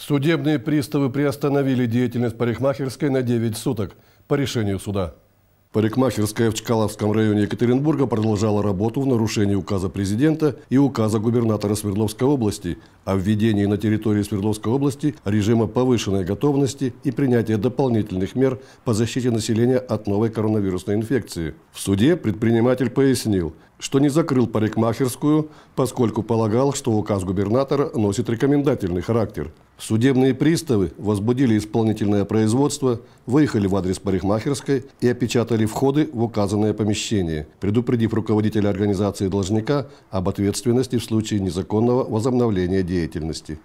Судебные приставы приостановили деятельность парикмахерской на 9 суток по решению суда. Парикмахерская в Чкаловском районе Екатеринбурга продолжала работу в нарушении указа президента и указа губернатора Свердловской области о введении на территории Свердловской области режима повышенной готовности и принятия дополнительных мер по защите населения от новой коронавирусной инфекции. В суде предприниматель пояснил, что не закрыл парикмахерскую, поскольку полагал, что указ губернатора носит рекомендательный характер. Судебные приставы возбудили исполнительное производство, выехали в адрес парикмахерской и опечатали входы в указанное помещение, предупредив руководителя организации должника об ответственности в случае незаконного возобновления деятельности.